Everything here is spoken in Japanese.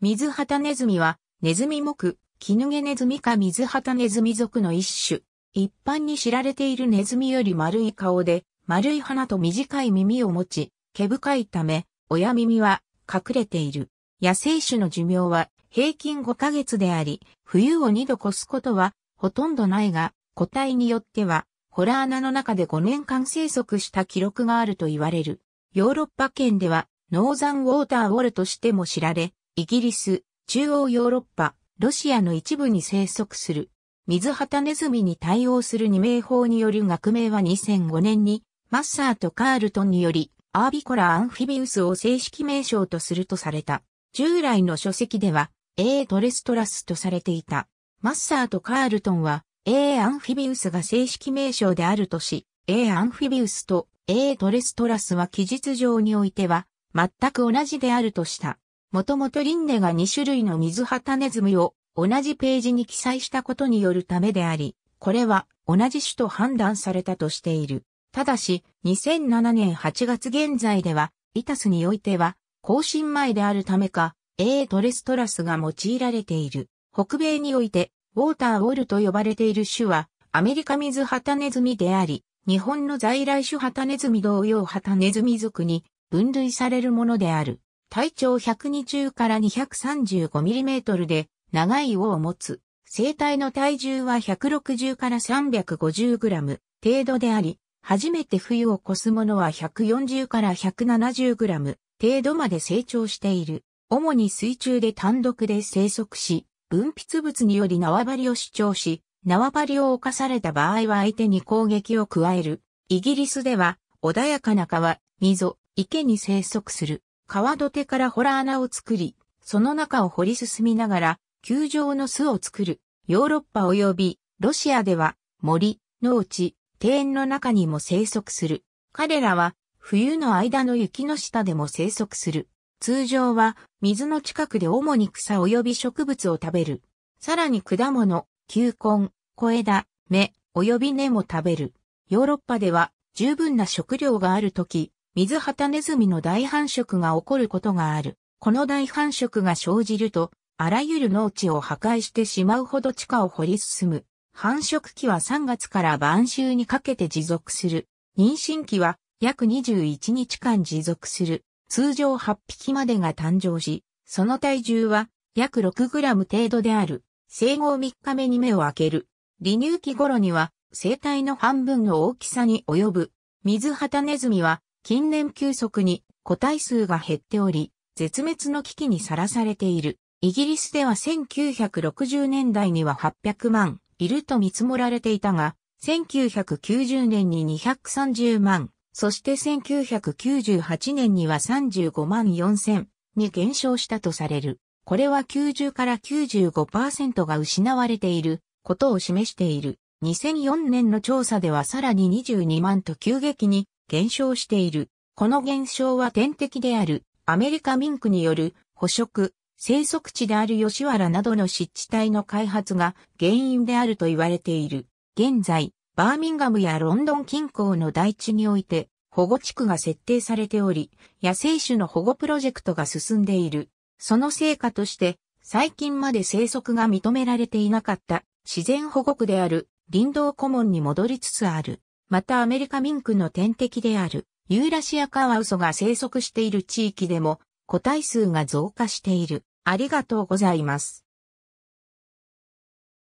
水畑ネズミは、ネズミ目、キヌゲネズミか水畑ネズミ属の一種。一般に知られているネズミより丸い顔で、丸い鼻と短い耳を持ち、毛深いため、親耳は隠れている。野生種の寿命は平均5ヶ月であり、冬を2度越すことはほとんどないが、個体によっては、ホラー穴の中で5年間生息した記録があると言われる。ヨーロッパ圏では、ノーザンウォーターウォルとしても知られ、イギリス、中央ヨーロッパ、ロシアの一部に生息する、水旗ネズミに対応する二名法による学名は2005年に、マッサーとカールトンにより、アービコラ・アンフィビウスを正式名称とするとされた。従来の書籍では、A. トレストラスとされていた。マッサーとカールトンは、A. アンフィビウスが正式名称であるとし、A. アンフィビウスと A. トレストラスは記述上においては、全く同じであるとした。もともとリンネが2種類の水旗ネズミを同じページに記載したことによるためであり、これは同じ種と判断されたとしている。ただし、2007年8月現在では、イタスにおいては、更新前であるためか、A トレストラスが用いられている。北米において、ウォーターウォルと呼ばれている種は、アメリカ水ハタネズミであり、日本の在来種ハタネズミ同様ハタネズミ属に分類されるものである。体長120から2 3 5トルで長い尾を持つ。生体の体重は160から3 5 0ム程度であり、初めて冬を越すものは140から1 7 0ム程度まで成長している。主に水中で単独で生息し、分泌物により縄張りを主張し、縄張りを犯された場合は相手に攻撃を加える。イギリスでは、穏やかな川、溝、池に生息する。川土手から洞穴を作り、その中を掘り進みながら、球状の巣を作る。ヨーロッパ及びロシアでは森、農地、庭園の中にも生息する。彼らは冬の間の雪の下でも生息する。通常は水の近くで主に草及び植物を食べる。さらに果物、球根、小枝、芽及び根も食べる。ヨーロッパでは十分な食料があるとき、水旗ネズミの大繁殖が起こることがある。この大繁殖が生じると、あらゆる農地を破壊してしまうほど地下を掘り進む。繁殖期は3月から晩秋にかけて持続する。妊娠期は約21日間持続する。通常8匹までが誕生し、その体重は約 6g 程度である。生後3日目に目を開ける。離乳期頃には生体の半分の大きさに及ぶ。水旗ネズミは近年急速に個体数が減っており、絶滅の危機にさらされている。イギリスでは1960年代には800万いると見積もられていたが、1990年に230万、そして1998年には35万4千に減少したとされる。これは90から95%が失われていることを示している。2004年の調査ではさらに22万と急激に減少している。この減少は天敵であるアメリカ民区による捕食、生息地である吉原などの湿地帯の開発が原因であると言われている。現在、バーミンガムやロンドン近郊の大地において保護地区が設定されており、野生種の保護プロジェクトが進んでいる。その成果として、最近まで生息が認められていなかった自然保護区である林道顧問に戻りつつある。またアメリカミンクの天敵であるユーラシアカワウソが生息している地域でも個体数が増加している。ありがとうございます。